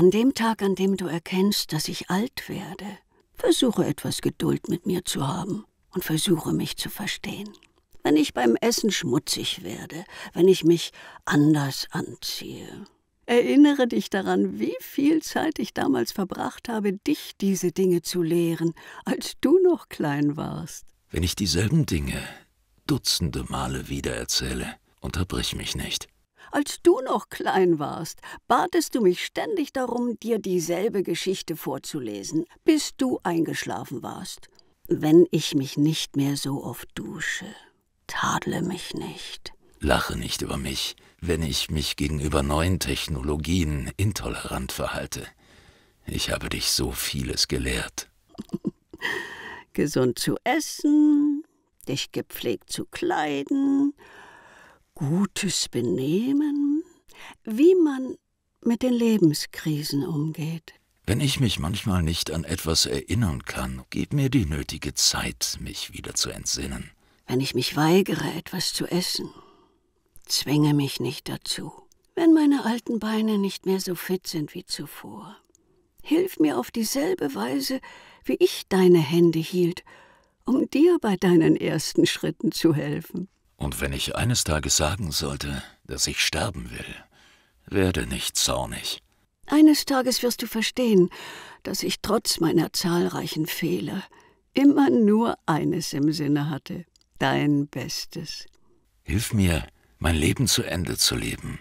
An dem Tag, an dem du erkennst, dass ich alt werde, versuche etwas Geduld mit mir zu haben und versuche mich zu verstehen. Wenn ich beim Essen schmutzig werde, wenn ich mich anders anziehe. Erinnere dich daran, wie viel Zeit ich damals verbracht habe, dich diese Dinge zu lehren, als du noch klein warst. Wenn ich dieselben Dinge dutzende Male wiedererzähle, unterbrich mich nicht. Als du noch klein warst, batest du mich ständig darum, dir dieselbe Geschichte vorzulesen, bis du eingeschlafen warst. Wenn ich mich nicht mehr so oft dusche, tadle mich nicht. Lache nicht über mich, wenn ich mich gegenüber neuen Technologien intolerant verhalte. Ich habe dich so vieles gelehrt. Gesund zu essen, dich gepflegt zu kleiden gutes Benehmen, wie man mit den Lebenskrisen umgeht. Wenn ich mich manchmal nicht an etwas erinnern kann, gib mir die nötige Zeit, mich wieder zu entsinnen. Wenn ich mich weigere, etwas zu essen, zwinge mich nicht dazu. Wenn meine alten Beine nicht mehr so fit sind wie zuvor, hilf mir auf dieselbe Weise, wie ich deine Hände hielt, um dir bei deinen ersten Schritten zu helfen. Und wenn ich eines Tages sagen sollte, dass ich sterben will, werde nicht zornig. Eines Tages wirst du verstehen, dass ich trotz meiner zahlreichen Fehler immer nur eines im Sinne hatte, dein Bestes. Hilf mir, mein Leben zu Ende zu leben,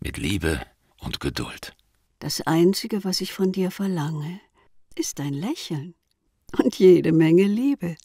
mit Liebe und Geduld. Das Einzige, was ich von dir verlange, ist dein Lächeln und jede Menge Liebe.